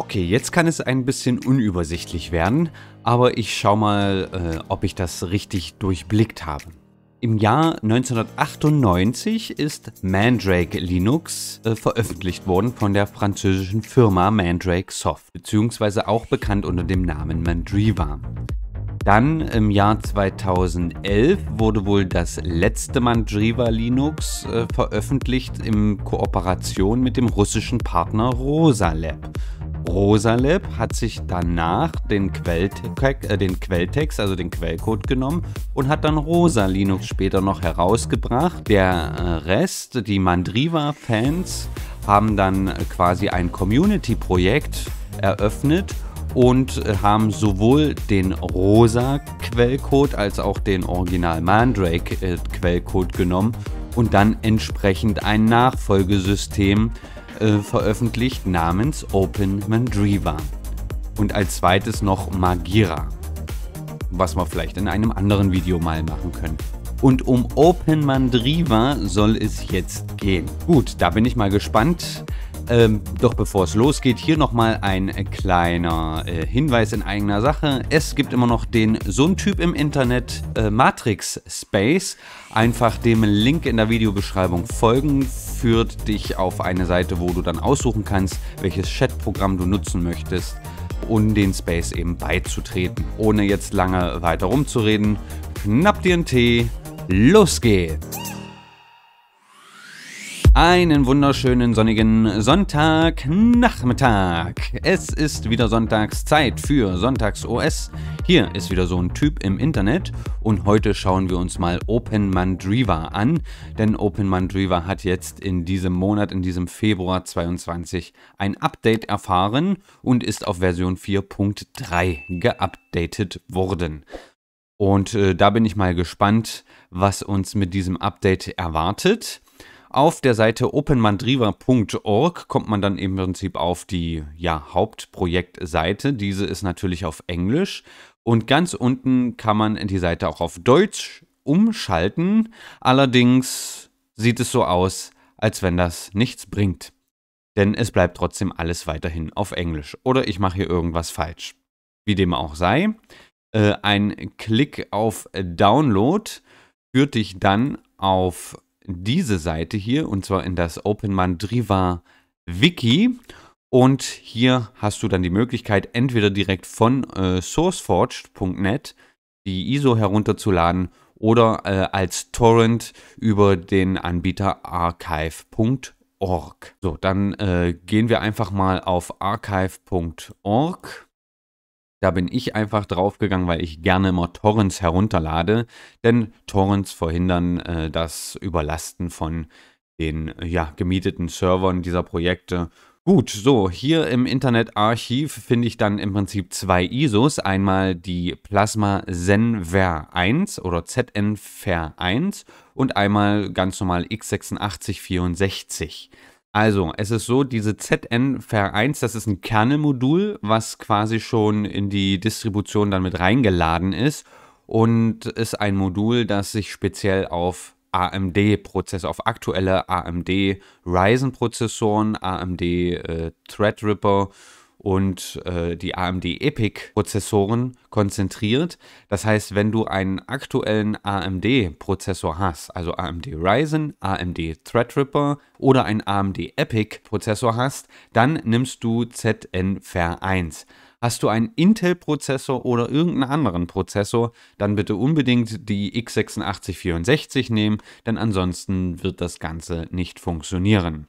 Okay, jetzt kann es ein bisschen unübersichtlich werden, aber ich schau mal, äh, ob ich das richtig durchblickt habe. Im Jahr 1998 ist Mandrake Linux äh, veröffentlicht worden von der französischen Firma Mandrake Soft, beziehungsweise auch bekannt unter dem Namen Mandriva. Dann im Jahr 2011 wurde wohl das letzte Mandriva Linux äh, veröffentlicht in Kooperation mit dem russischen Partner Rosalab. Rosaleb hat sich danach den, Quelltext, äh, den Quelltext, also den Quellcode genommen und hat dann Rosa Linux später noch herausgebracht. Der äh, Rest, die Mandriva-Fans, haben dann quasi ein Community-Projekt eröffnet und äh, haben sowohl den rosa Quellcode als auch den Original Mandrake äh, Quellcode genommen und dann entsprechend ein Nachfolgesystem äh, äh, veröffentlicht namens Open Mandriva und als zweites noch Magira, was wir vielleicht in einem anderen Video mal machen können. Und um Open Mandriva soll es jetzt gehen. Gut, da bin ich mal gespannt. Ähm, doch bevor es losgeht, hier nochmal ein kleiner äh, Hinweis in eigener Sache. Es gibt immer noch den so ein Typ im Internet äh, Matrix Space. Einfach dem Link in der Videobeschreibung folgen, führt dich auf eine Seite, wo du dann aussuchen kannst, welches Chatprogramm du nutzen möchtest, um den Space eben beizutreten. Ohne jetzt lange weiter rumzureden, knapp dir einen Tee, los geht's! Einen wunderschönen sonnigen Sonntagnachmittag. Es ist wieder Sonntagszeit für Sonntags OS. Hier ist wieder so ein Typ im Internet und heute schauen wir uns mal Open Mandriva an, denn Open Mandriva hat jetzt in diesem Monat, in diesem Februar 22 ein Update erfahren und ist auf Version 4.3 geupdatet worden. Und äh, da bin ich mal gespannt, was uns mit diesem Update erwartet. Auf der Seite openmandriva.org kommt man dann im Prinzip auf die ja, Hauptprojektseite. Diese ist natürlich auf Englisch. Und ganz unten kann man die Seite auch auf Deutsch umschalten. Allerdings sieht es so aus, als wenn das nichts bringt. Denn es bleibt trotzdem alles weiterhin auf Englisch. Oder ich mache hier irgendwas falsch. Wie dem auch sei, äh, ein Klick auf Download führt dich dann auf diese Seite hier und zwar in das OpenMandriva Wiki. Und hier hast du dann die Möglichkeit, entweder direkt von äh, sourceforged.net die ISO herunterzuladen oder äh, als Torrent über den Anbieter archive.org. So, dann äh, gehen wir einfach mal auf archive.org da bin ich einfach draufgegangen, weil ich gerne immer Torrents herunterlade, denn Torrents verhindern äh, das Überlasten von den ja, gemieteten Servern dieser Projekte. Gut, so, hier im Internetarchiv finde ich dann im Prinzip zwei ISOs. Einmal die Plasma ZenVer 1 oder ZenVer 1 und einmal ganz normal x8664. Also, es ist so, diese zn 1 das ist ein Kernelmodul, was quasi schon in die Distribution dann mit reingeladen ist und ist ein Modul, das sich speziell auf AMD-Prozesse, auf aktuelle AMD Ryzen-Prozessoren, AMD äh, Threadripper und äh, die AMD EPIC-Prozessoren konzentriert. Das heißt, wenn du einen aktuellen AMD-Prozessor hast, also AMD Ryzen, AMD Threadripper oder einen AMD EPIC-Prozessor hast, dann nimmst du Zn ZNFAIR 1. Hast du einen Intel-Prozessor oder irgendeinen anderen Prozessor, dann bitte unbedingt die x8664 nehmen, denn ansonsten wird das Ganze nicht funktionieren.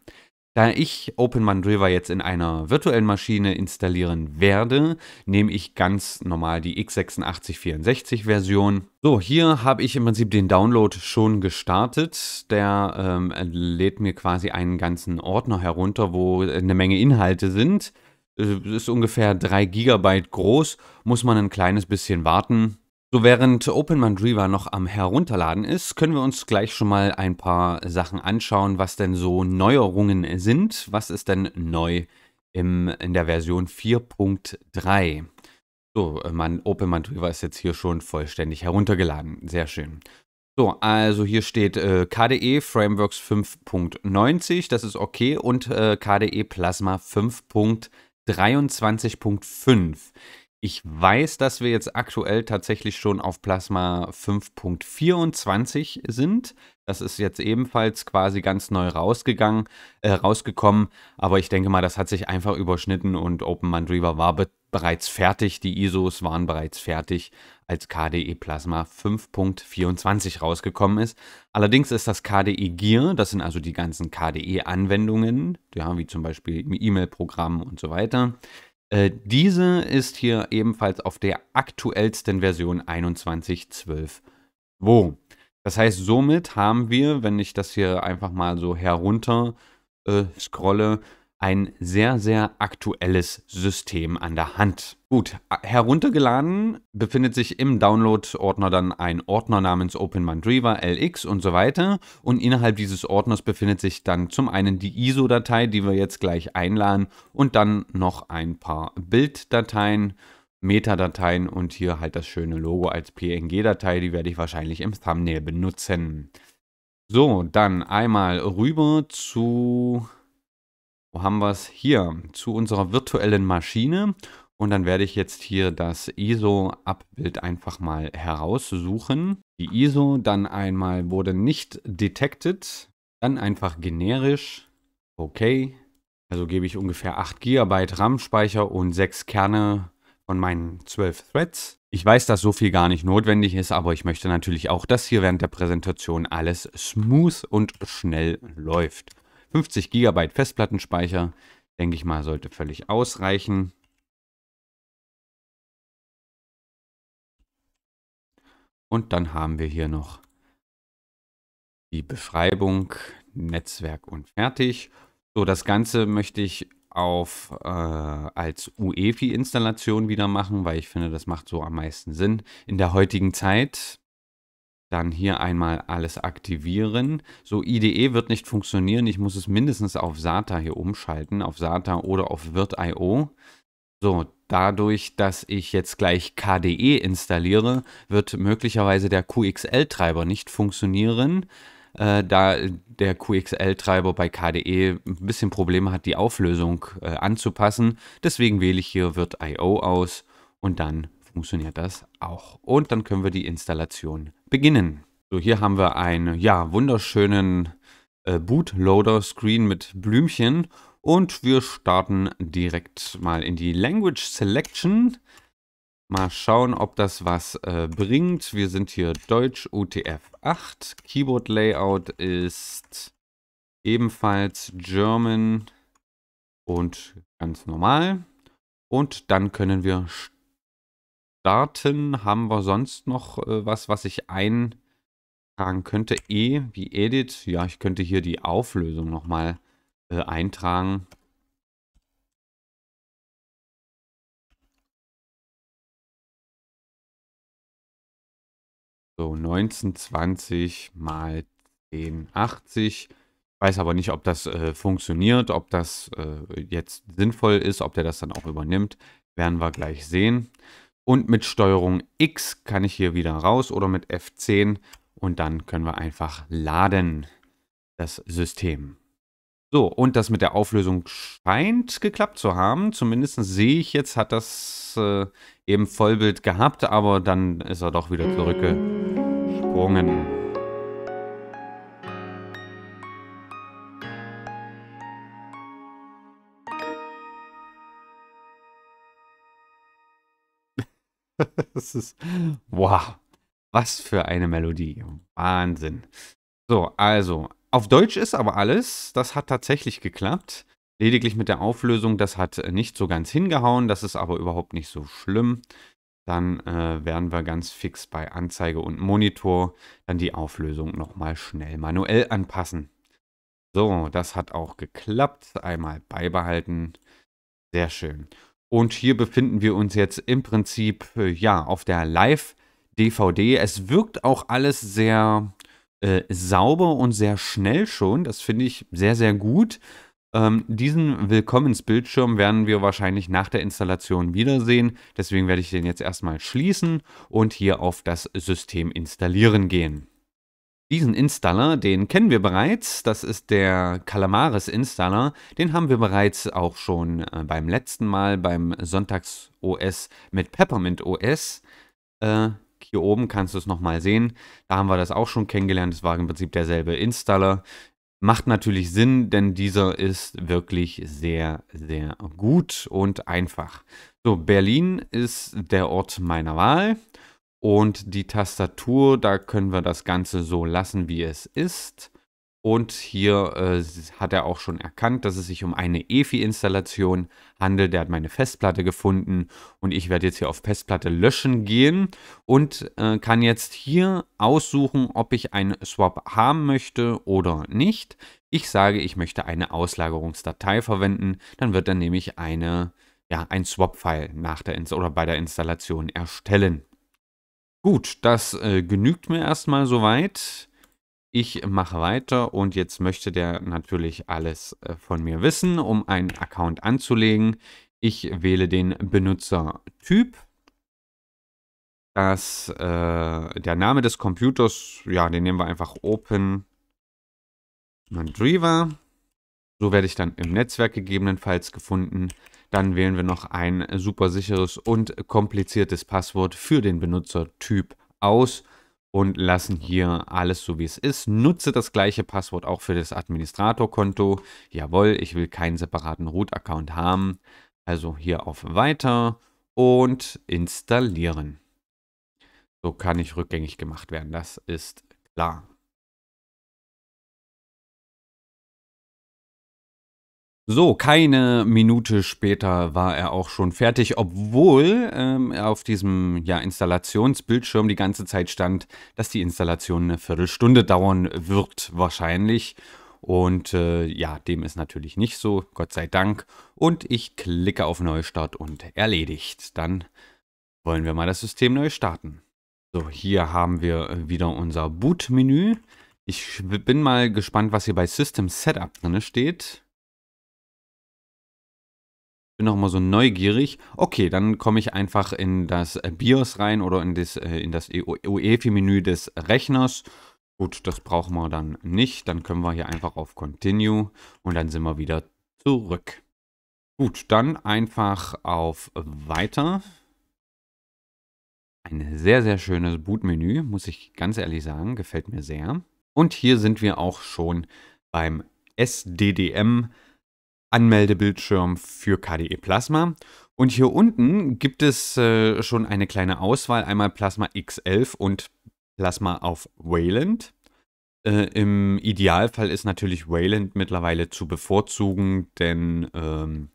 Da ich OpenMandriver jetzt in einer virtuellen Maschine installieren werde, nehme ich ganz normal die x86-64 Version. So, hier habe ich im Prinzip den Download schon gestartet. Der ähm, lädt mir quasi einen ganzen Ordner herunter, wo eine Menge Inhalte sind. Äh, ist ungefähr 3 GB groß, muss man ein kleines bisschen warten. So, während Open Mandriva noch am Herunterladen ist, können wir uns gleich schon mal ein paar Sachen anschauen, was denn so Neuerungen sind. Was ist denn neu im, in der Version 4.3? So, äh, man, Open Mandriva ist jetzt hier schon vollständig heruntergeladen. Sehr schön. So, also hier steht äh, KDE Frameworks 5.90, das ist okay, und äh, KDE Plasma 5.23.5. Ich weiß, dass wir jetzt aktuell tatsächlich schon auf Plasma 5.24 sind. Das ist jetzt ebenfalls quasi ganz neu rausgegangen, äh, rausgekommen. Aber ich denke mal, das hat sich einfach überschnitten und OpenMandriver war be bereits fertig. Die ISOs waren bereits fertig, als KDE Plasma 5.24 rausgekommen ist. Allerdings ist das KDE Gear, das sind also die ganzen KDE-Anwendungen, ja, wie zum Beispiel E-Mail-Programm und so weiter äh, diese ist hier ebenfalls auf der aktuellsten Version 21.12.2. Das heißt, somit haben wir, wenn ich das hier einfach mal so herunter äh, scrolle, ein sehr, sehr aktuelles System an der Hand. Gut, heruntergeladen befindet sich im Download-Ordner dann ein Ordner namens Open LX und so weiter. Und innerhalb dieses Ordners befindet sich dann zum einen die ISO-Datei, die wir jetzt gleich einladen, und dann noch ein paar Bilddateien. Metadateien und hier halt das schöne Logo als PNG-Datei, die werde ich wahrscheinlich im Thumbnail benutzen. So, dann einmal rüber zu wo haben wir es? Hier zu unserer virtuellen Maschine. Und dann werde ich jetzt hier das ISO-Abbild einfach mal heraussuchen. Die ISO dann einmal wurde nicht detected, dann einfach generisch. Okay. Also gebe ich ungefähr 8 GB RAM-Speicher und 6 Kerne von meinen 12 Threads. Ich weiß, dass so viel gar nicht notwendig ist, aber ich möchte natürlich auch, dass hier während der Präsentation alles smooth und schnell läuft. 50 GB Festplattenspeicher, denke ich mal, sollte völlig ausreichen. Und dann haben wir hier noch die Beschreibung, Netzwerk und fertig. So, das Ganze möchte ich auf äh, als UEFI-Installation wieder machen, weil ich finde, das macht so am meisten Sinn in der heutigen Zeit dann hier einmal alles aktivieren. So IDE wird nicht funktionieren. Ich muss es mindestens auf SATA hier umschalten, auf SATA oder auf Wirt.io. So, dadurch, dass ich jetzt gleich KDE installiere, wird möglicherweise der QXL-Treiber nicht funktionieren, äh, da der QXL-Treiber bei KDE ein bisschen Probleme hat, die Auflösung äh, anzupassen. Deswegen wähle ich hier Wirt.io aus und dann funktioniert das auch. Und dann können wir die Installation beginnen. So, hier haben wir einen, ja, wunderschönen äh, Bootloader-Screen mit Blümchen. Und wir starten direkt mal in die Language Selection. Mal schauen, ob das was äh, bringt. Wir sind hier Deutsch UTF-8. Keyboard Layout ist ebenfalls German und ganz normal. Und dann können wir starten starten. Haben wir sonst noch äh, was, was ich eintragen könnte? E wie Edit. Ja, ich könnte hier die Auflösung nochmal äh, eintragen. So, 1920 mal 1080. Ich weiß aber nicht, ob das äh, funktioniert, ob das äh, jetzt sinnvoll ist, ob der das dann auch übernimmt. Werden wir gleich sehen. Und mit Steuerung X kann ich hier wieder raus oder mit F10 und dann können wir einfach laden das System. So, und das mit der Auflösung scheint geklappt zu haben. Zumindest sehe ich jetzt, hat das äh, eben Vollbild gehabt, aber dann ist er doch wieder zurückgesprungen. das ist, wow, was für eine Melodie. Wahnsinn. So, also, auf Deutsch ist aber alles, das hat tatsächlich geklappt. Lediglich mit der Auflösung, das hat äh, nicht so ganz hingehauen, das ist aber überhaupt nicht so schlimm. Dann äh, werden wir ganz fix bei Anzeige und Monitor dann die Auflösung nochmal schnell manuell anpassen. So, das hat auch geklappt. Einmal beibehalten. Sehr schön. Und hier befinden wir uns jetzt im Prinzip äh, ja auf der Live-DVD. Es wirkt auch alles sehr äh, sauber und sehr schnell schon. Das finde ich sehr, sehr gut. Ähm, diesen Willkommensbildschirm werden wir wahrscheinlich nach der Installation wiedersehen. Deswegen werde ich den jetzt erstmal schließen und hier auf das System installieren gehen. Diesen Installer, den kennen wir bereits, das ist der Calamares Installer, den haben wir bereits auch schon äh, beim letzten Mal beim Sonntags OS mit Peppermint OS. Äh, hier oben kannst du es nochmal sehen, da haben wir das auch schon kennengelernt, es war im Prinzip derselbe Installer. Macht natürlich Sinn, denn dieser ist wirklich sehr, sehr gut und einfach. So, Berlin ist der Ort meiner Wahl. Und die Tastatur, da können wir das Ganze so lassen, wie es ist. Und hier äh, hat er auch schon erkannt, dass es sich um eine EFI-Installation handelt. Der hat meine Festplatte gefunden und ich werde jetzt hier auf Festplatte löschen gehen und äh, kann jetzt hier aussuchen, ob ich einen Swap haben möchte oder nicht. Ich sage, ich möchte eine Auslagerungsdatei verwenden, dann wird er nämlich eine, ja, ein Swap-File bei der Installation erstellen. Gut, das äh, genügt mir erstmal soweit. Ich mache weiter und jetzt möchte der natürlich alles äh, von mir wissen, um einen Account anzulegen. Ich wähle den Benutzertyp. Das, äh, der Name des Computers, ja, den nehmen wir einfach Open Mandriva. So werde ich dann im Netzwerk gegebenenfalls gefunden. Dann wählen wir noch ein super sicheres und kompliziertes Passwort für den Benutzertyp aus und lassen hier alles so wie es ist. Nutze das gleiche Passwort auch für das Administratorkonto. Jawohl, ich will keinen separaten Root-Account haben. Also hier auf Weiter und installieren. So kann ich rückgängig gemacht werden, das ist klar. So, keine Minute später war er auch schon fertig, obwohl ähm, auf diesem ja, Installationsbildschirm die ganze Zeit stand, dass die Installation eine Viertelstunde dauern wird wahrscheinlich. Und äh, ja, dem ist natürlich nicht so, Gott sei Dank. Und ich klicke auf Neustart und erledigt. Dann wollen wir mal das System neu starten. So, hier haben wir wieder unser Boot-Menü. Ich bin mal gespannt, was hier bei System Setup drin steht bin auch immer so neugierig. Okay, dann komme ich einfach in das äh, BIOS rein oder in das, äh, in das e-, UEFI-Menü des Rechners. Gut, das brauchen wir dann nicht. Dann können wir hier einfach auf Continue und dann sind wir wieder zurück. Gut, dann einfach auf Weiter. Ein sehr, sehr schönes Bootmenü, muss ich ganz ehrlich sagen. Gefällt mir sehr. Und hier sind wir auch schon beim SDDM menü Anmeldebildschirm für KDE Plasma. Und hier unten gibt es äh, schon eine kleine Auswahl, einmal Plasma X11 und Plasma auf Wayland. Äh, Im Idealfall ist natürlich Wayland mittlerweile zu bevorzugen, denn ähm,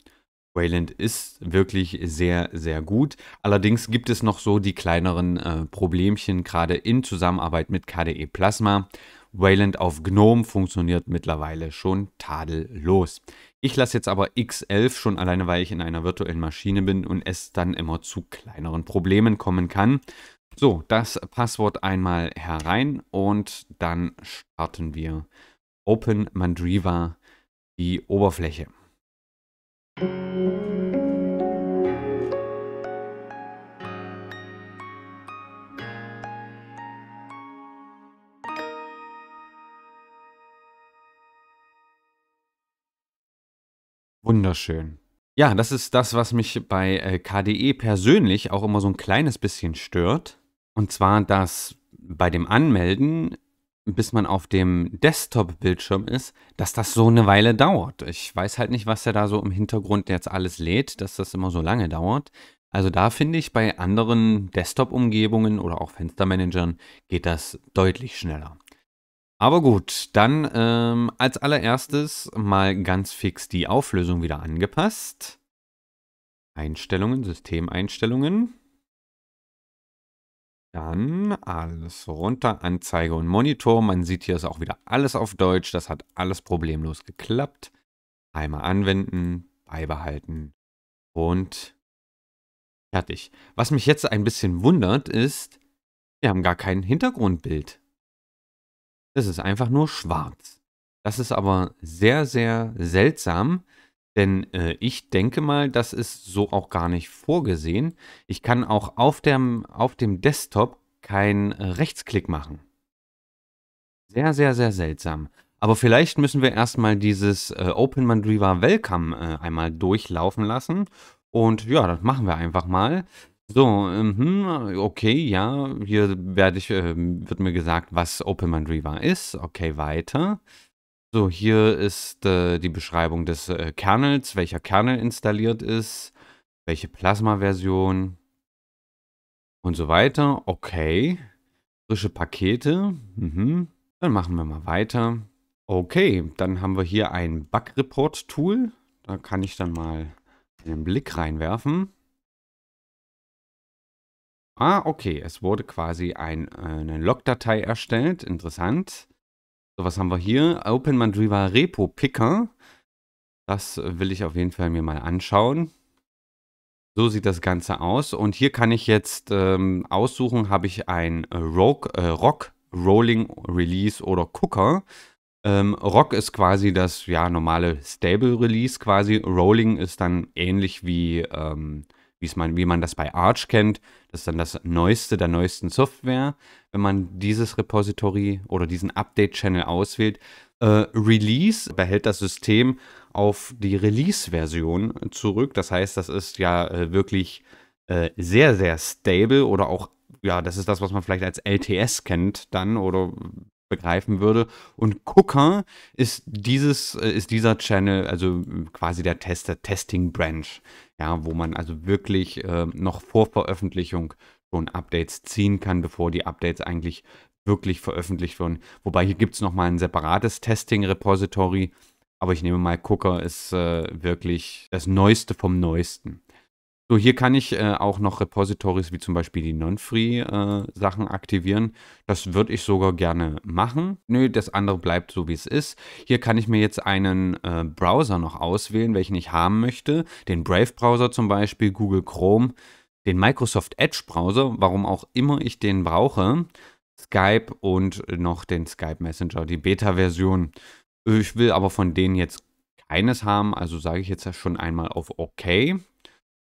Wayland ist wirklich sehr, sehr gut. Allerdings gibt es noch so die kleineren äh, Problemchen, gerade in Zusammenarbeit mit KDE Plasma. Wayland auf GNOME funktioniert mittlerweile schon tadellos. Ich lasse jetzt aber X11 schon alleine, weil ich in einer virtuellen Maschine bin und es dann immer zu kleineren Problemen kommen kann. So, das Passwort einmal herein und dann starten wir Open Mandriva die Oberfläche. Wunderschön. Ja, das ist das, was mich bei äh, KDE persönlich auch immer so ein kleines bisschen stört. Und zwar, dass bei dem Anmelden, bis man auf dem Desktop-Bildschirm ist, dass das so eine Weile dauert. Ich weiß halt nicht, was er da so im Hintergrund jetzt alles lädt, dass das immer so lange dauert. Also da finde ich, bei anderen Desktop-Umgebungen oder auch Fenstermanagern geht das deutlich schneller. Aber gut, dann ähm, als allererstes mal ganz fix die Auflösung wieder angepasst. Einstellungen, Systemeinstellungen. Dann alles runter, Anzeige und Monitor. Man sieht hier ist auch wieder alles auf Deutsch. Das hat alles problemlos geklappt. Einmal anwenden, beibehalten und fertig. Was mich jetzt ein bisschen wundert ist, wir haben gar kein Hintergrundbild. Das ist einfach nur schwarz. Das ist aber sehr, sehr seltsam, denn äh, ich denke mal, das ist so auch gar nicht vorgesehen. Ich kann auch auf dem, auf dem Desktop keinen Rechtsklick machen. Sehr, sehr, sehr seltsam. Aber vielleicht müssen wir erstmal dieses äh, Open Mandriva Welcome äh, einmal durchlaufen lassen. Und ja, das machen wir einfach mal. So, mhm, okay, ja, hier werde ich, äh, wird mir gesagt, was Open ist. Okay, weiter. So, hier ist äh, die Beschreibung des äh, Kernels, welcher Kernel installiert ist, welche Plasma-Version und so weiter. Okay, frische Pakete, mhm. Dann machen wir mal weiter. Okay, dann haben wir hier ein Bug-Report-Tool. Da kann ich dann mal einen Blick reinwerfen. Ah, okay. Es wurde quasi ein, äh, eine Log-Datei erstellt. Interessant. So, was haben wir hier? Open Mandriva Repo Picker. Das will ich auf jeden Fall mir mal anschauen. So sieht das Ganze aus. Und hier kann ich jetzt ähm, aussuchen, habe ich ein äh, Rock, äh, Rock, Rolling, Release oder Cooker. Ähm, Rock ist quasi das ja, normale Stable Release quasi. Rolling ist dann ähnlich wie ähm, man, wie man das bei Arch kennt. Das ist dann das Neueste der neuesten Software. Wenn man dieses Repository oder diesen Update-Channel auswählt, äh, Release behält das System auf die Release-Version zurück. Das heißt, das ist ja äh, wirklich äh, sehr, sehr stable oder auch, ja, das ist das, was man vielleicht als LTS kennt dann oder begreifen würde. Und Cooker ist dieses, äh, ist dieser Channel, also äh, quasi der Tester, Testing Branch, ja, wo man also wirklich äh, noch vor Veröffentlichung schon Updates ziehen kann, bevor die Updates eigentlich wirklich veröffentlicht wurden. Wobei hier gibt es nochmal ein separates Testing-Repository, aber ich nehme mal, Cooker ist äh, wirklich das Neueste vom Neuesten. So, hier kann ich äh, auch noch Repositories wie zum Beispiel die Non-Free-Sachen äh, aktivieren. Das würde ich sogar gerne machen. Nö, das andere bleibt so, wie es ist. Hier kann ich mir jetzt einen äh, Browser noch auswählen, welchen ich haben möchte. Den Brave-Browser zum Beispiel, Google Chrome, den Microsoft Edge-Browser, warum auch immer ich den brauche, Skype und noch den Skype Messenger, die Beta-Version. Ich will aber von denen jetzt keines haben, also sage ich jetzt schon einmal auf OK.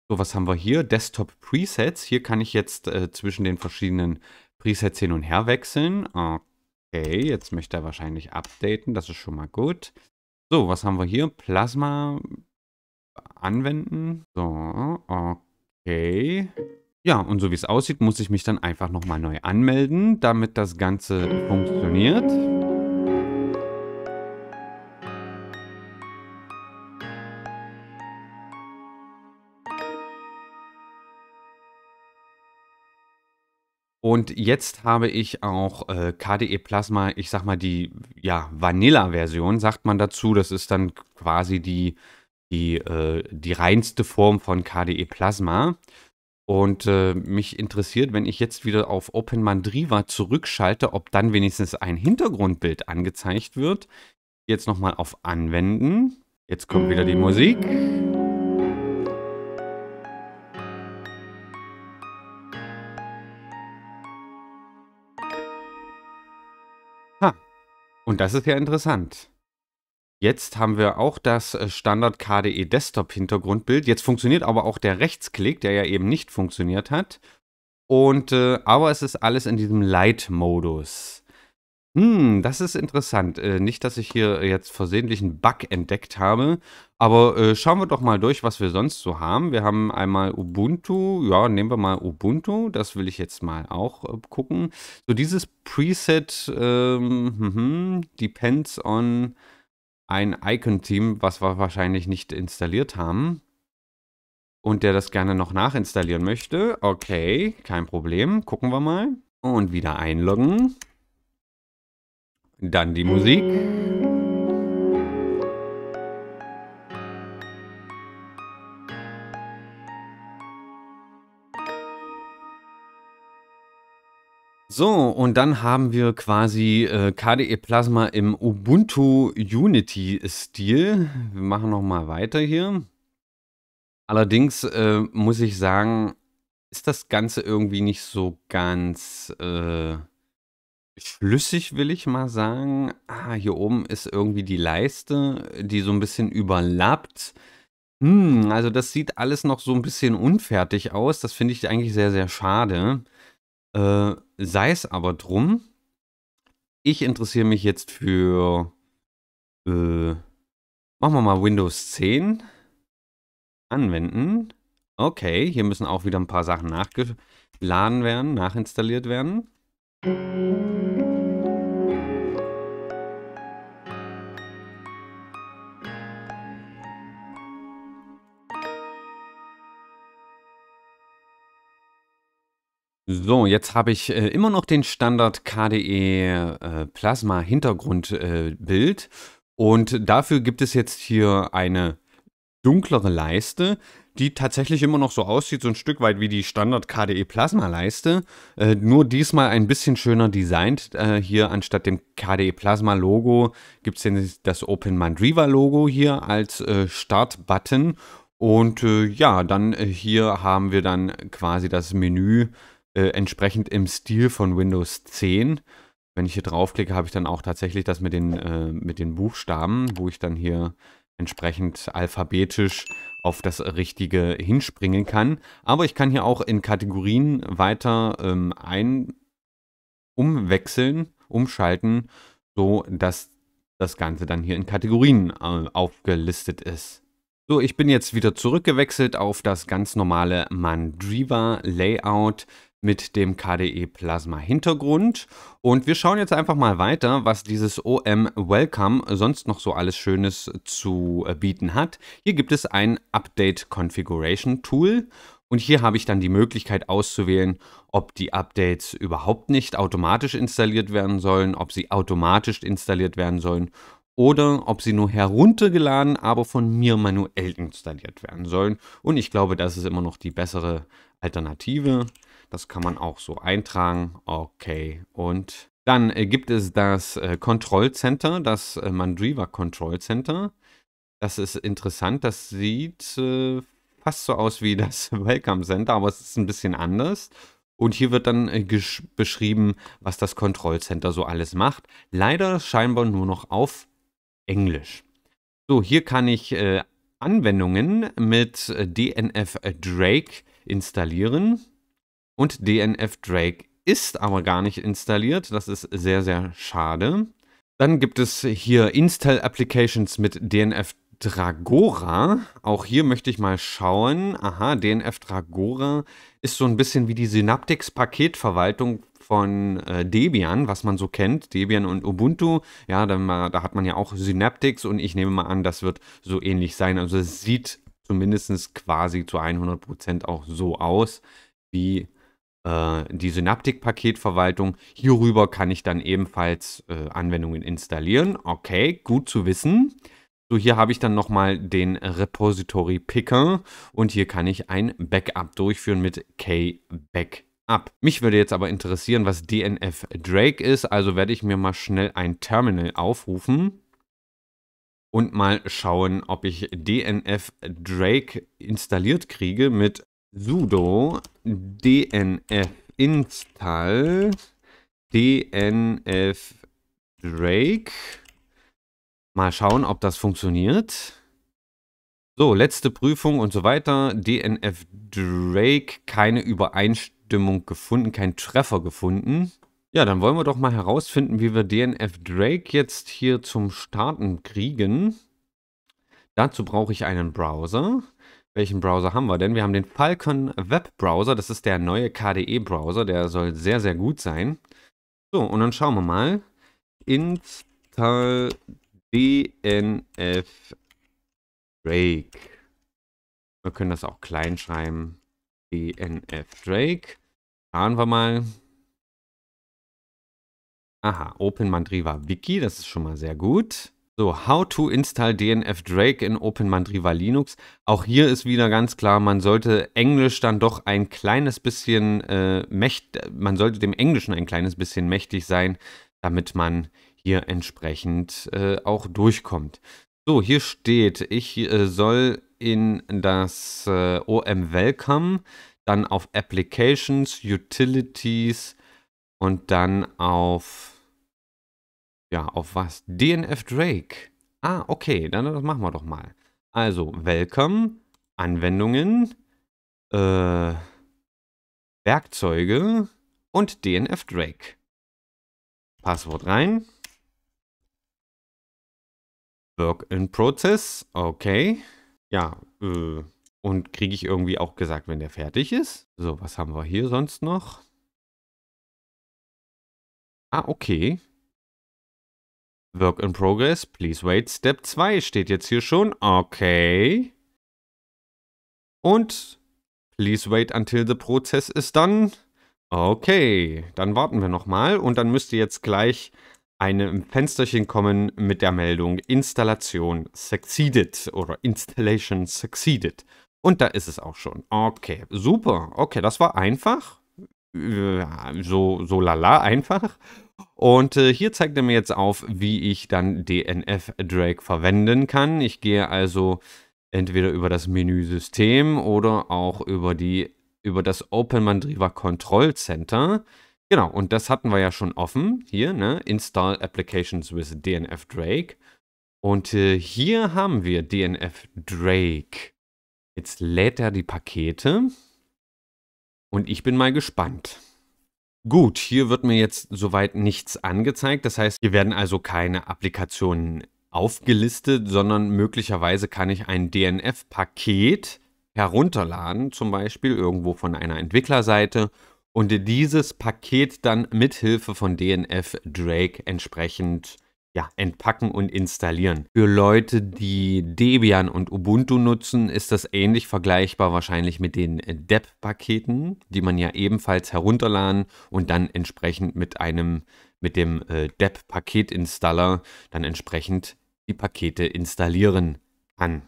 So, was haben wir hier? Desktop Presets. Hier kann ich jetzt äh, zwischen den verschiedenen Presets hin und her wechseln. Okay, jetzt möchte er wahrscheinlich updaten. Das ist schon mal gut. So, was haben wir hier? Plasma anwenden. So, okay. Ja, und so wie es aussieht, muss ich mich dann einfach nochmal neu anmelden, damit das Ganze funktioniert. Und jetzt habe ich auch äh, KDE Plasma, ich sag mal die ja, Vanilla-Version, sagt man dazu. Das ist dann quasi die, die, äh, die reinste Form von KDE Plasma. Und äh, mich interessiert, wenn ich jetzt wieder auf Open Mandriva zurückschalte, ob dann wenigstens ein Hintergrundbild angezeigt wird. Jetzt nochmal auf Anwenden. Jetzt kommt wieder die Musik. Und das ist ja interessant. Jetzt haben wir auch das äh, Standard KDE Desktop Hintergrundbild. Jetzt funktioniert aber auch der Rechtsklick, der ja eben nicht funktioniert hat. Und äh, aber es ist alles in diesem Light-Modus. Hm, das ist interessant. Äh, nicht, dass ich hier jetzt versehentlich einen Bug entdeckt habe, aber äh, schauen wir doch mal durch, was wir sonst so haben. Wir haben einmal Ubuntu. Ja, nehmen wir mal Ubuntu. Das will ich jetzt mal auch äh, gucken. So dieses Preset ähm, mh, depends on ein Icon-Team, was wir wahrscheinlich nicht installiert haben. Und der das gerne noch nachinstallieren möchte. Okay, kein Problem. Gucken wir mal. Und wieder einloggen. Dann die Musik. So, und dann haben wir quasi äh, KDE Plasma im Ubuntu Unity-Stil. Wir machen nochmal weiter hier. Allerdings äh, muss ich sagen, ist das Ganze irgendwie nicht so ganz... Äh Flüssig will ich mal sagen. Ah, hier oben ist irgendwie die Leiste, die so ein bisschen überlappt. Hm, also das sieht alles noch so ein bisschen unfertig aus. Das finde ich eigentlich sehr, sehr schade. Äh, sei es aber drum. Ich interessiere mich jetzt für... Äh, machen wir mal Windows 10. Anwenden. Okay, hier müssen auch wieder ein paar Sachen nachgeladen werden, nachinstalliert werden. So, jetzt habe ich äh, immer noch den Standard KDE äh, Plasma Hintergrundbild äh, und dafür gibt es jetzt hier eine dunklere Leiste, die tatsächlich immer noch so aussieht, so ein Stück weit wie die Standard KDE Plasma Leiste, äh, nur diesmal ein bisschen schöner designt. Äh, hier anstatt dem KDE Plasma Logo gibt es das Open Mandriva Logo hier als äh, Startbutton. Und äh, ja, dann äh, hier haben wir dann quasi das Menü äh, entsprechend im Stil von Windows 10. Wenn ich hier draufklicke, habe ich dann auch tatsächlich das mit den, mit den Buchstaben, wo ich dann hier entsprechend alphabetisch auf das Richtige hinspringen kann. Aber ich kann hier auch in Kategorien weiter ähm, ein umwechseln, umschalten, so dass das Ganze dann hier in Kategorien äh, aufgelistet ist. So, ich bin jetzt wieder zurückgewechselt auf das ganz normale Mandriva Layout mit dem KDE Plasma Hintergrund. Und wir schauen jetzt einfach mal weiter, was dieses OM Welcome sonst noch so alles Schönes zu äh, bieten hat. Hier gibt es ein Update Configuration Tool. Und hier habe ich dann die Möglichkeit auszuwählen, ob die Updates überhaupt nicht automatisch installiert werden sollen, ob sie automatisch installiert werden sollen oder ob sie nur heruntergeladen, aber von mir manuell installiert werden sollen. Und ich glaube, das ist immer noch die bessere Alternative. Das kann man auch so eintragen. Okay. Und dann äh, gibt es das äh, Control Center, das äh, Mandriva Control Center. Das ist interessant. Das sieht äh, fast so aus wie das Welcome Center, aber es ist ein bisschen anders. Und hier wird dann äh, beschrieben, was das Control Center so alles macht. Leider scheinbar nur noch auf Englisch. So, hier kann ich äh, Anwendungen mit DNF Drake installieren. Und DNF Drake ist aber gar nicht installiert. Das ist sehr, sehr schade. Dann gibt es hier Install Applications mit DNF Dragora. Auch hier möchte ich mal schauen. Aha, DNF Dragora ist so ein bisschen wie die Synaptics-Paketverwaltung von äh, Debian, was man so kennt, Debian und Ubuntu. Ja, da, da, hat man ja auch Synaptics und ich nehme mal an, das wird so ähnlich sein. Also es sieht zumindest quasi zu 100% Prozent auch so aus wie äh, die synaptik paketverwaltung Hierüber kann ich dann ebenfalls äh, Anwendungen installieren. Okay, gut zu wissen. So, hier habe ich dann nochmal den Repository Picker und hier kann ich ein Backup durchführen mit K-Backup. Mich würde jetzt aber interessieren, was DNF Drake ist, also werde ich mir mal schnell ein Terminal aufrufen und mal schauen, ob ich DNF Drake installiert kriege mit sudo dnf install dnf drake. Mal schauen, ob das funktioniert. So, letzte Prüfung und so weiter. DNF Drake, keine Übereinstimmung gefunden, kein Treffer gefunden. Ja, dann wollen wir doch mal herausfinden, wie wir DNF Drake jetzt hier zum Starten kriegen. Dazu brauche ich einen Browser. Welchen Browser haben wir denn? Wir haben den Falcon Web Browser. Das ist der neue KDE-Browser. Der soll sehr, sehr gut sein. So, und dann schauen wir mal. Install DNF Drake. Wir können das auch klein schreiben. DNF Drake. Schauen wir mal. Aha, Open Mandriva Wiki, das ist schon mal sehr gut. So, how to install DNF Drake in OpenMandriva Linux. Auch hier ist wieder ganz klar, man sollte Englisch dann doch ein kleines bisschen äh, mächtig, man sollte dem Englischen ein kleines bisschen mächtig sein, damit man hier entsprechend äh, auch durchkommt. So, hier steht, ich äh, soll in das äh, OM Welcome, dann auf Applications, Utilities und dann auf ja, auf was? DNF Drake. Ah, okay, dann das machen wir doch mal. Also, Welcome, Anwendungen, äh, Werkzeuge und DNF Drake. Passwort rein. Work in Process, okay. Ja, äh, und kriege ich irgendwie auch gesagt, wenn der fertig ist. So, was haben wir hier sonst noch? Ah, okay. Work in progress, please wait. Step 2 steht jetzt hier schon. Okay. Und please wait until the process is done. Okay, dann warten wir nochmal und dann müsste jetzt gleich ein Fensterchen kommen mit der Meldung Installation succeeded oder Installation succeeded. Und da ist es auch schon. Okay, super. Okay, das war einfach. Äh, so, so lala einfach. Und äh, hier zeigt er mir jetzt auf, wie ich dann dnf Drake verwenden kann. Ich gehe also entweder über das Menüsystem oder auch über, die, über das Open Mandriva Control Center. Genau, und das hatten wir ja schon offen. Hier, ne? Install Applications with DNF Drake. Und äh, hier haben wir DNF Drake. Jetzt lädt er die Pakete. Und ich bin mal gespannt. Gut, hier wird mir jetzt soweit nichts angezeigt. Das heißt, hier werden also keine Applikationen aufgelistet, sondern möglicherweise kann ich ein DNF-Paket herunterladen, zum Beispiel irgendwo von einer Entwicklerseite und dieses Paket dann mithilfe von DNF Drake entsprechend ja, entpacken und installieren. Für Leute, die Debian und Ubuntu nutzen, ist das ähnlich vergleichbar wahrscheinlich mit den äh, Deb-Paketen, die man ja ebenfalls herunterladen und dann entsprechend mit einem mit dem äh, Deb-Paket-Installer dann entsprechend die Pakete installieren kann.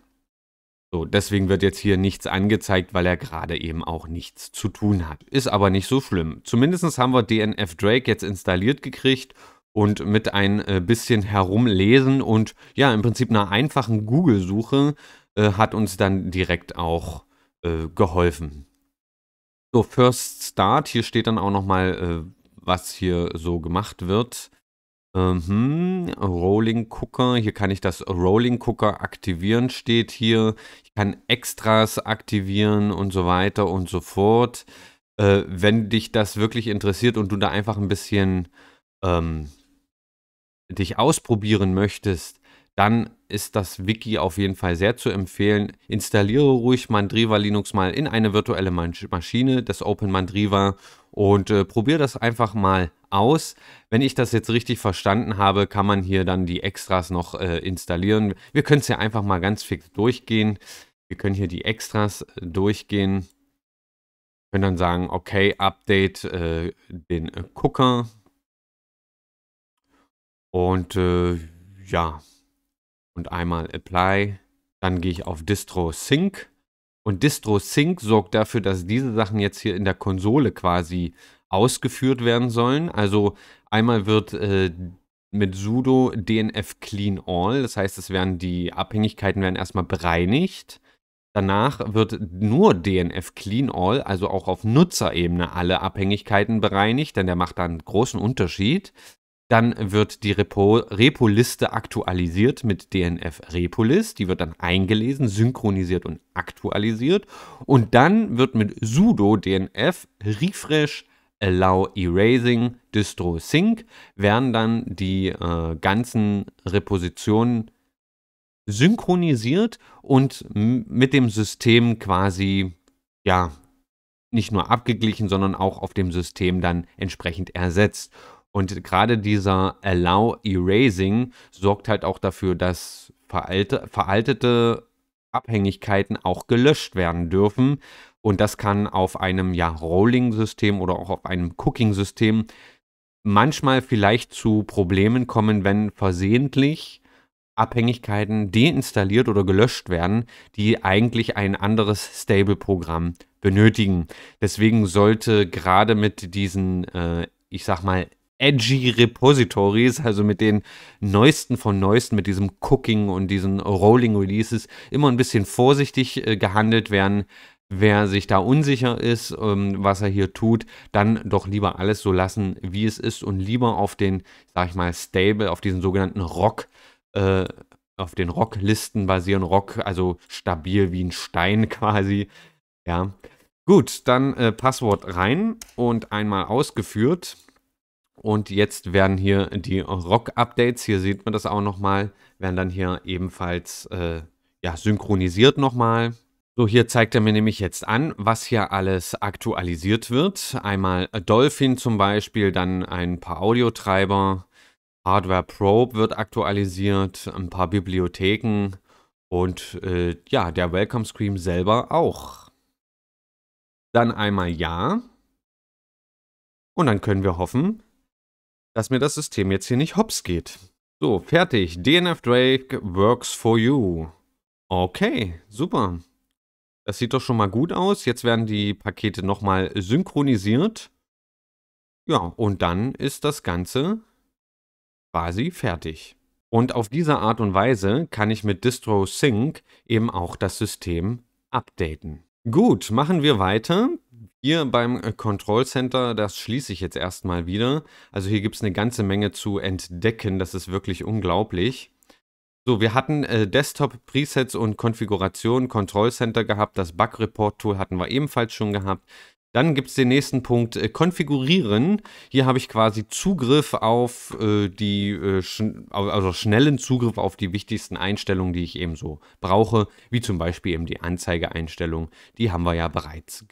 So, deswegen wird jetzt hier nichts angezeigt, weil er gerade eben auch nichts zu tun hat. Ist aber nicht so schlimm. Zumindest haben wir DNF Drake jetzt installiert gekriegt und mit ein äh, bisschen herumlesen und ja, im Prinzip einer einfachen Google-Suche äh, hat uns dann direkt auch äh, geholfen. So, First Start, hier steht dann auch nochmal, äh, was hier so gemacht wird. Mhm, Rolling Cooker, hier kann ich das Rolling Cooker aktivieren, steht hier. Ich kann Extras aktivieren und so weiter und so fort. Äh, wenn dich das wirklich interessiert und du da einfach ein bisschen ähm, dich ausprobieren möchtest, dann ist das Wiki auf jeden Fall sehr zu empfehlen. Installiere ruhig Mandriva Linux mal in eine virtuelle Maschine, das Open Mandriva, und äh, probiere das einfach mal aus. Wenn ich das jetzt richtig verstanden habe, kann man hier dann die Extras noch äh, installieren. Wir können es ja einfach mal ganz fix durchgehen. Wir können hier die Extras äh, durchgehen. Wir können dann sagen, okay, Update äh, den äh, Cooker. Und äh, ja, und einmal Apply. Dann gehe ich auf Distro Sync. Und Distro Sync sorgt dafür, dass diese Sachen jetzt hier in der Konsole quasi ausgeführt werden sollen. Also einmal wird äh, mit sudo dnf clean all, das heißt, es werden die Abhängigkeiten werden erstmal bereinigt. Danach wird nur DNF Clean All, also auch auf Nutzerebene, alle Abhängigkeiten bereinigt, denn der macht da einen großen Unterschied. Dann wird die Repo-Liste Repo aktualisiert mit DNF Repo-List. Die wird dann eingelesen, synchronisiert und aktualisiert. Und dann wird mit sudo DNF refresh allow erasing distro sync werden dann die äh, ganzen Repositionen synchronisiert und mit dem System quasi ja nicht nur abgeglichen, sondern auch auf dem System dann entsprechend ersetzt. Und gerade dieser Allow Erasing sorgt halt auch dafür, dass veralte, veraltete Abhängigkeiten auch gelöscht werden dürfen. Und das kann auf einem ja, Rolling-System oder auch auf einem Cooking-System manchmal vielleicht zu Problemen kommen, wenn versehentlich Abhängigkeiten deinstalliert oder gelöscht werden, die eigentlich ein anderes Stable-Programm benötigen. Deswegen sollte gerade mit diesen, äh, ich sag mal, edgy Repositories, also mit den neuesten von neuesten, mit diesem Cooking und diesen Rolling Releases, immer ein bisschen vorsichtig äh, gehandelt werden. Wer sich da unsicher ist, ähm, was er hier tut, dann doch lieber alles so lassen, wie es ist und lieber auf den, sag ich mal, Stable, auf diesen sogenannten Rock, äh, auf den Rocklisten basieren. Rock, also stabil wie ein Stein quasi. Ja. Gut, dann äh, Passwort rein und einmal ausgeführt. Und jetzt werden hier die Rock-Updates, hier sieht man das auch nochmal, werden dann hier ebenfalls äh, ja, synchronisiert nochmal. So, hier zeigt er mir nämlich jetzt an, was hier alles aktualisiert wird. Einmal Dolphin zum Beispiel, dann ein paar Audiotreiber, Hardware Probe wird aktualisiert, ein paar Bibliotheken und äh, ja, der Welcome Screen selber auch. Dann einmal Ja. Und dann können wir hoffen, dass mir das System jetzt hier nicht hops geht. So, fertig. DNF Drake works for you. Okay, super. Das sieht doch schon mal gut aus. Jetzt werden die Pakete nochmal synchronisiert. Ja, und dann ist das Ganze quasi fertig. Und auf diese Art und Weise kann ich mit DistroSync eben auch das System updaten. Gut, machen wir weiter. Hier beim äh, Control Center, das schließe ich jetzt erstmal wieder. Also hier gibt es eine ganze Menge zu entdecken, das ist wirklich unglaublich. So, wir hatten äh, Desktop-Presets und Konfiguration, Control Center gehabt, das Bug Report Tool hatten wir ebenfalls schon gehabt. Dann gibt es den nächsten Punkt, äh, konfigurieren. Hier habe ich quasi Zugriff auf äh, die, äh, schn also schnellen Zugriff auf die wichtigsten Einstellungen, die ich eben so brauche, wie zum Beispiel eben die Anzeigeeinstellung. Die haben wir ja bereits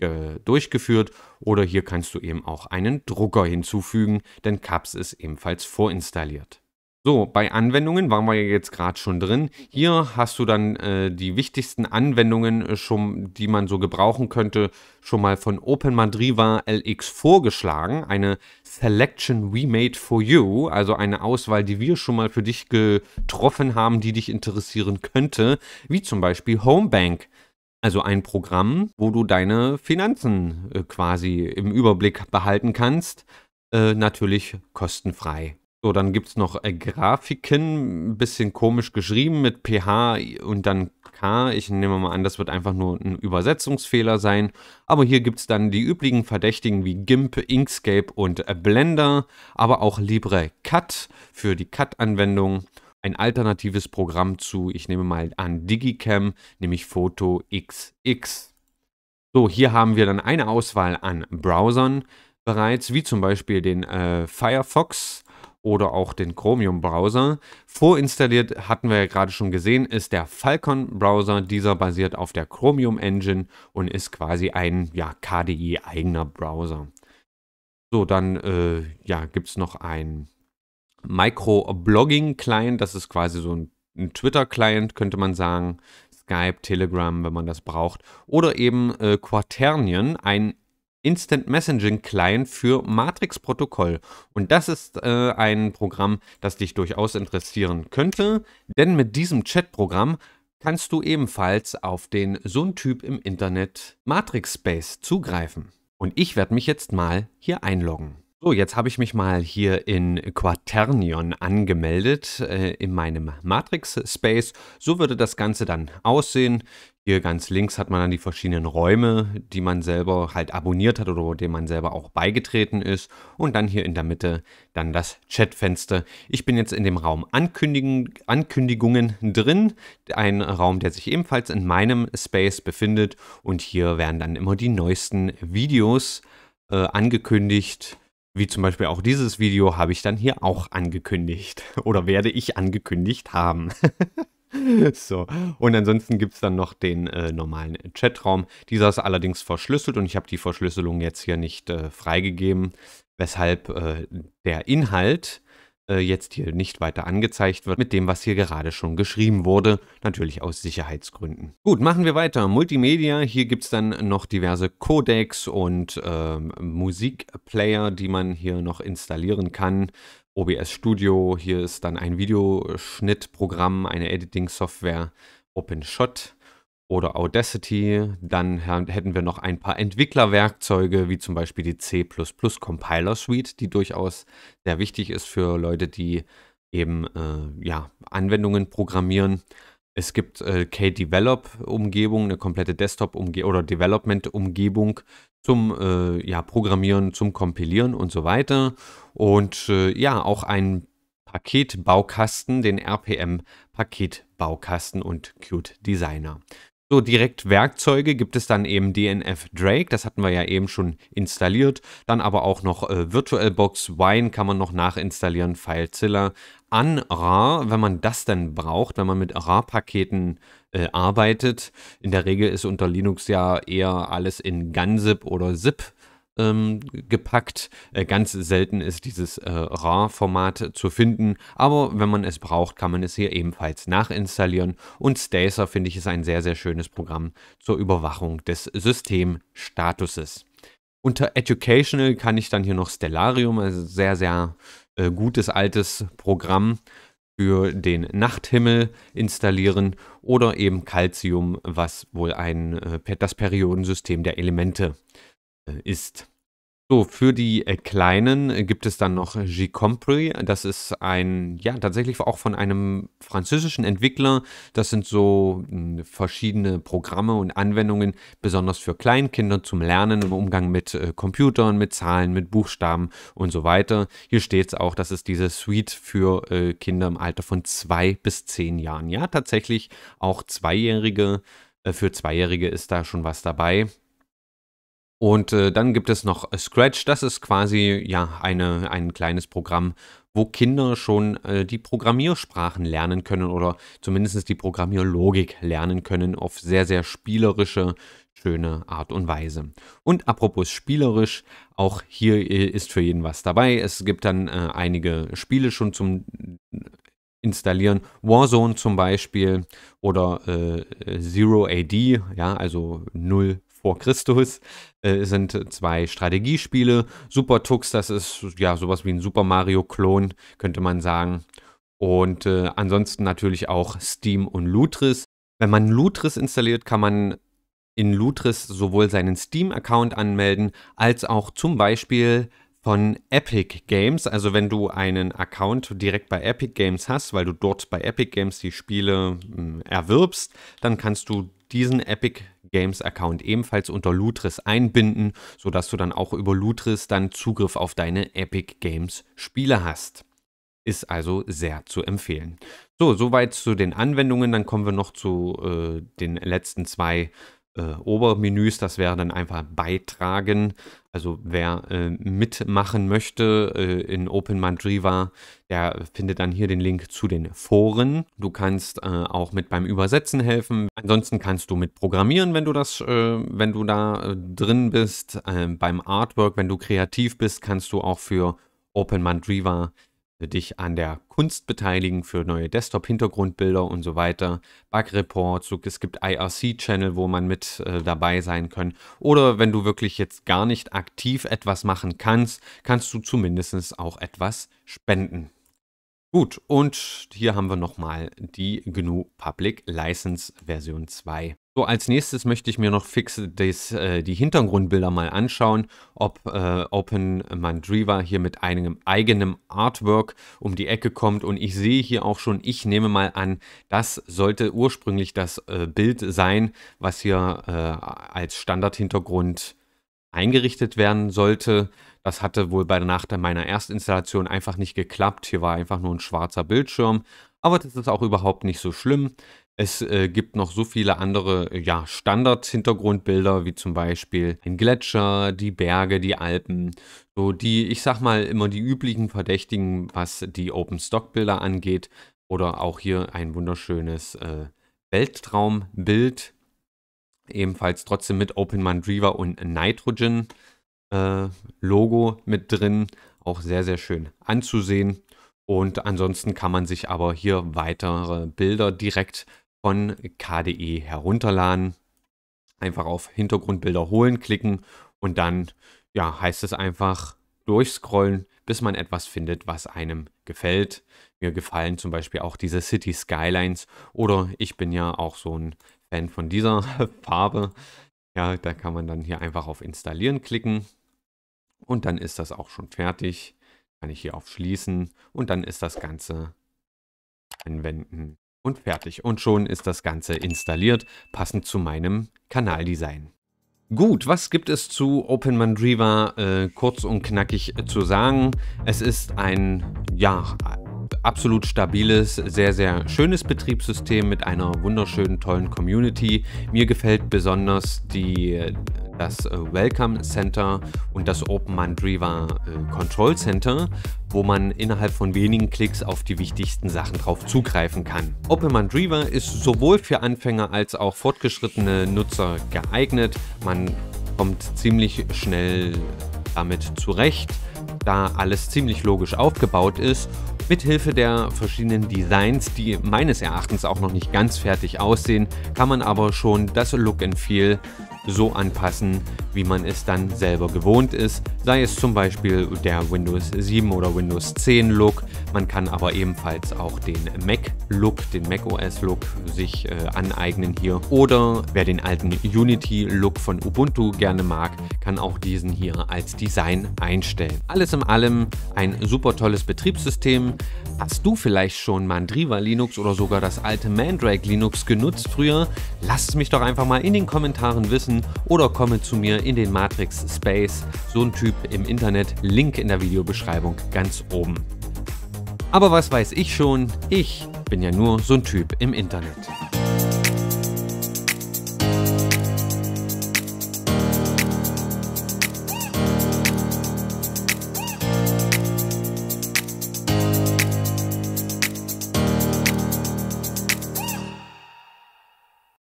durchgeführt. Oder hier kannst du eben auch einen Drucker hinzufügen, denn CAPS ist ebenfalls vorinstalliert. So, bei Anwendungen waren wir ja jetzt gerade schon drin. Hier hast du dann äh, die wichtigsten Anwendungen, äh, schon, die man so gebrauchen könnte, schon mal von OpenMadriva LX vorgeschlagen. Eine Selection We Made for You, also eine Auswahl, die wir schon mal für dich getroffen haben, die dich interessieren könnte, wie zum Beispiel Homebank. Also ein Programm, wo du deine Finanzen äh, quasi im Überblick behalten kannst. Äh, natürlich kostenfrei. So, dann gibt es noch äh, Grafiken, ein bisschen komisch geschrieben mit PH und dann K. Ich nehme mal an, das wird einfach nur ein Übersetzungsfehler sein. Aber hier gibt es dann die üblichen Verdächtigen wie GIMP, Inkscape und äh, Blender, aber auch LibreCut für die Cut-Anwendung. Ein alternatives Programm zu, ich nehme mal an, Digicam, nämlich Photo XX. So, hier haben wir dann eine Auswahl an Browsern bereits, wie zum Beispiel den äh, Firefox oder auch den Chromium-Browser. Vorinstalliert, hatten wir ja gerade schon gesehen, ist der Falcon-Browser. Dieser basiert auf der Chromium-Engine und ist quasi ein ja, KDE-eigener Browser. So, dann äh, ja, gibt es noch ein Micro-Blogging-Client. Das ist quasi so ein, ein Twitter-Client, könnte man sagen. Skype, Telegram, wenn man das braucht. Oder eben äh, Quaternien, ein Instant Messaging Client für Matrix Protokoll. Und das ist äh, ein Programm, das dich durchaus interessieren könnte, denn mit diesem Chat-Programm kannst du ebenfalls auf den so Typ im Internet Matrix Space zugreifen. Und ich werde mich jetzt mal hier einloggen. So, jetzt habe ich mich mal hier in Quaternion angemeldet, äh, in meinem Matrix-Space. So würde das Ganze dann aussehen. Hier ganz links hat man dann die verschiedenen Räume, die man selber halt abonniert hat oder dem man selber auch beigetreten ist. Und dann hier in der Mitte dann das Chatfenster. Ich bin jetzt in dem Raum Ankündigen, Ankündigungen drin. Ein Raum, der sich ebenfalls in meinem Space befindet. Und hier werden dann immer die neuesten Videos äh, angekündigt. Wie zum Beispiel auch dieses Video habe ich dann hier auch angekündigt. Oder werde ich angekündigt haben. So, und ansonsten gibt es dann noch den äh, normalen Chatraum. Dieser ist allerdings verschlüsselt und ich habe die Verschlüsselung jetzt hier nicht äh, freigegeben, weshalb äh, der Inhalt äh, jetzt hier nicht weiter angezeigt wird mit dem, was hier gerade schon geschrieben wurde, natürlich aus Sicherheitsgründen. Gut, machen wir weiter. Multimedia, hier gibt es dann noch diverse Codecs und ähm, Musikplayer, die man hier noch installieren kann OBS Studio, hier ist dann ein Videoschnittprogramm, eine Editing-Software, OpenShot oder Audacity. Dann hätten wir noch ein paar Entwicklerwerkzeuge, wie zum Beispiel die C Compiler Suite, die durchaus sehr wichtig ist für Leute, die eben äh, ja, Anwendungen programmieren. Es gibt äh, K-Develop-Umgebung, eine komplette Desktop-Umgebung oder Development-Umgebung, zum äh, ja, Programmieren, zum Kompilieren und so weiter. Und äh, ja, auch ein Paketbaukasten, den RPM Paketbaukasten und Qt Designer. So, direkt Werkzeuge gibt es dann eben DNF Drake, das hatten wir ja eben schon installiert. Dann aber auch noch äh, VirtualBox Wine kann man noch nachinstallieren, FileZilla, An AnRAR, wenn man das denn braucht, wenn man mit RAR-Paketen äh, arbeitet. In der Regel ist unter Linux ja eher alles in GANZIP oder ZIP ähm, gepackt. Äh, ganz selten ist dieses äh, RAR-Format zu finden, aber wenn man es braucht, kann man es hier ebenfalls nachinstallieren. Und Stacer finde ich ist ein sehr, sehr schönes Programm zur Überwachung des Systemstatuses. Unter Educational kann ich dann hier noch Stellarium, also sehr, sehr äh, gutes altes Programm für den Nachthimmel installieren oder eben Calcium, was wohl ein, äh, das Periodensystem der Elemente äh, ist. So, für die äh, Kleinen äh, gibt es dann noch Gicompri. Das ist ein, ja, tatsächlich auch von einem französischen Entwickler. Das sind so hm, verschiedene Programme und Anwendungen, besonders für Kleinkinder zum Lernen im Umgang mit äh, Computern, mit Zahlen, mit Buchstaben und so weiter. Hier steht es auch, das ist diese Suite für Kinder im Alter von zwei bis zehn Jahren. Ja, tatsächlich auch Zweijährige. Für Zweijährige ist da schon was dabei. Und äh, dann gibt es noch Scratch, das ist quasi ja eine, ein kleines Programm, wo Kinder schon äh, die Programmiersprachen lernen können oder zumindest die Programmierlogik lernen können auf sehr, sehr spielerische, schöne Art und Weise. Und apropos spielerisch, auch hier äh, ist für jeden was dabei. Es gibt dann äh, einige Spiele schon zum installieren. Warzone zum Beispiel oder äh, Zero AD, ja, also null vor Christus, äh, sind zwei Strategiespiele. Super Tux, das ist ja sowas wie ein Super Mario-Klon, könnte man sagen. Und äh, ansonsten natürlich auch Steam und Lutris. Wenn man Lutris installiert, kann man in Lutris sowohl seinen Steam-Account anmelden, als auch zum Beispiel von Epic Games. Also wenn du einen Account direkt bei Epic Games hast, weil du dort bei Epic Games die Spiele mh, hm, erwirbst, dann kannst du diesen Epic Games Account ebenfalls unter Lutris einbinden, sodass du dann auch über Lutris dann Zugriff auf deine Epic Games Spiele hast. Ist also sehr zu empfehlen. So, soweit zu den Anwendungen. Dann kommen wir noch zu äh, den letzten zwei äh, Obermenüs, das wäre dann einfach beitragen. Also wer äh, mitmachen möchte äh, in Open Mandriva, der findet dann hier den Link zu den Foren. Du kannst äh, auch mit beim Übersetzen helfen. Ansonsten kannst du mit programmieren, wenn du das, äh, wenn du da äh, drin bist. Ähm, beim Artwork, wenn du kreativ bist, kannst du auch für Open Mandriva dich an der Kunst beteiligen für neue Desktop-Hintergrundbilder und so weiter, Bug-Reports, es gibt IRC-Channel, wo man mit äh, dabei sein kann. Oder wenn du wirklich jetzt gar nicht aktiv etwas machen kannst, kannst du zumindest auch etwas spenden. Gut, und hier haben wir nochmal die GNU Public License Version 2. So, als nächstes möchte ich mir noch fix des, äh, die Hintergrundbilder mal anschauen, ob äh, Open Mandriva hier mit einem eigenen Artwork um die Ecke kommt. Und ich sehe hier auch schon, ich nehme mal an, das sollte ursprünglich das äh, Bild sein, was hier äh, als Standardhintergrund eingerichtet werden sollte. Das hatte wohl bei der nach meiner Erstinstallation einfach nicht geklappt. Hier war einfach nur ein schwarzer Bildschirm. Aber das ist auch überhaupt nicht so schlimm. Es äh, gibt noch so viele andere äh, ja, Standard-Hintergrundbilder, wie zum Beispiel ein Gletscher, die Berge, die Alpen. So die, ich sag mal, immer die üblichen Verdächtigen, was die Open-Stock-Bilder angeht. Oder auch hier ein wunderschönes äh, Weltraumbild. Ebenfalls trotzdem mit Open Mandriva und Nitrogen äh, Logo mit drin. Auch sehr, sehr schön anzusehen. Und ansonsten kann man sich aber hier weitere Bilder direkt von KDE herunterladen. Einfach auf Hintergrundbilder holen klicken und dann ja, heißt es einfach durchscrollen, bis man etwas findet, was einem gefällt. Mir gefallen zum Beispiel auch diese City Skylines oder ich bin ja auch so ein Fan von dieser Farbe. Ja, da kann man dann hier einfach auf Installieren klicken und dann ist das auch schon fertig. Kann ich hier auf Schließen und dann ist das Ganze anwenden und fertig. Und schon ist das Ganze installiert, passend zu meinem Kanaldesign. Gut, was gibt es zu OpenMandriva äh, kurz und knackig äh, zu sagen? Es ist ein, ja, absolut stabiles, sehr, sehr schönes Betriebssystem mit einer wunderschönen, tollen Community. Mir gefällt besonders die, das äh, Welcome Center und das Open Mandriva äh, Control Center, wo man innerhalb von wenigen Klicks auf die wichtigsten Sachen drauf zugreifen kann. Open Mandriva ist sowohl für Anfänger als auch fortgeschrittene Nutzer geeignet. Man kommt ziemlich schnell damit zurecht da alles ziemlich logisch aufgebaut ist Mithilfe der verschiedenen Designs, die meines Erachtens auch noch nicht ganz fertig aussehen, kann man aber schon das Look and Feel so anpassen, wie man es dann selber gewohnt ist. Sei es zum Beispiel der Windows 7 oder Windows 10 Look. Man kann aber ebenfalls auch den Mac Look, den Mac OS Look sich äh, aneignen hier. Oder wer den alten Unity Look von Ubuntu gerne mag, kann auch diesen hier als Design einstellen. Alles in allem ein super tolles Betriebssystem. Hast du vielleicht schon Mandriva Linux oder sogar das alte Mandrake Linux genutzt früher? Lasst es mich doch einfach mal in den Kommentaren wissen anrufen oder komme zu mir in den Matrix Space, so ein Typ im Internet, Link in der Videobeschreibung ganz oben. Aber was weiß ich schon, ich bin ja nur so ein Typ im Internet.